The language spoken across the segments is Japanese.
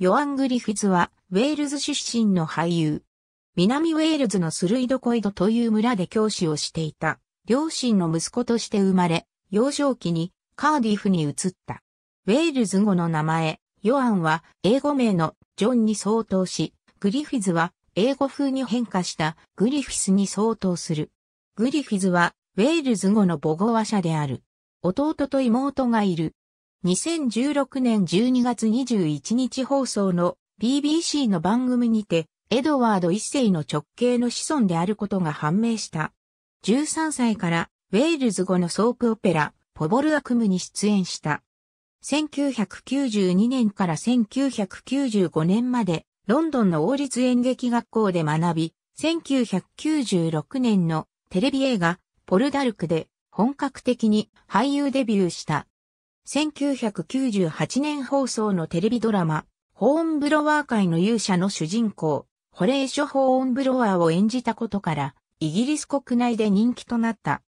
ヨアン・グリフィズは、ウェールズ出身の俳優。南ウェールズのスルイドコイドという村で教師をしていた、両親の息子として生まれ、幼少期にカーディフに移った。ウェールズ語の名前、ヨアンは英語名のジョンに相当し、グリフィズは英語風に変化したグリフィスに相当する。グリフィズはウェールズ語の母語話者である。弟と妹がいる。2016年12月21日放送の BBC の番組にて、エドワード一世の直系の子孫であることが判明した。13歳からウェールズ語のソープオペラ、ポボルアクムに出演した。1992年から1995年まで、ロンドンの王立演劇学校で学び、1996年のテレビ映画、ポルダルクで本格的に俳優デビューした。1998年放送のテレビドラマ、ホーンブロワー界の勇者の主人公、ホレーショ・ホーンブロワーを演じたことから、イギリス国内で人気となった。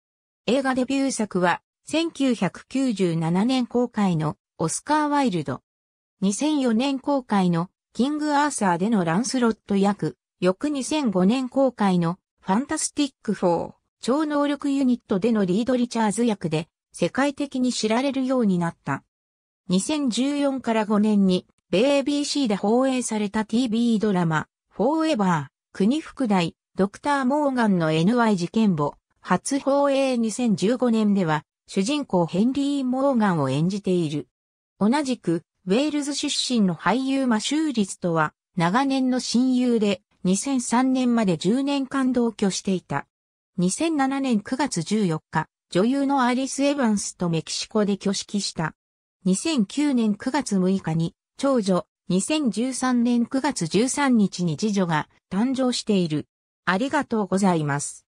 映画デビュー作は、1997年公開のオスカー・ワイルド。2004年公開のキング・アーサーでのランスロット役、翌2005年公開のファンタスティック4超能力ユニットでのリード・リチャーズ役で世界的に知られるようになった。2014から5年に、米 ABC で放映された TV ドラマ、フォーエバー、国副大、ドクター・モーガンの NY 事件簿、初放映2015年では、主人公ヘンリー・モーガンを演じている。同じく、ウェールズ出身の俳優マシューリスとは、長年の親友で、2003年まで10年間同居していた。2007年9月14日、女優のアリス・エヴァンスとメキシコで挙式した。2009年9月6日に長女、2013年9月13日に次女が誕生している。ありがとうございます。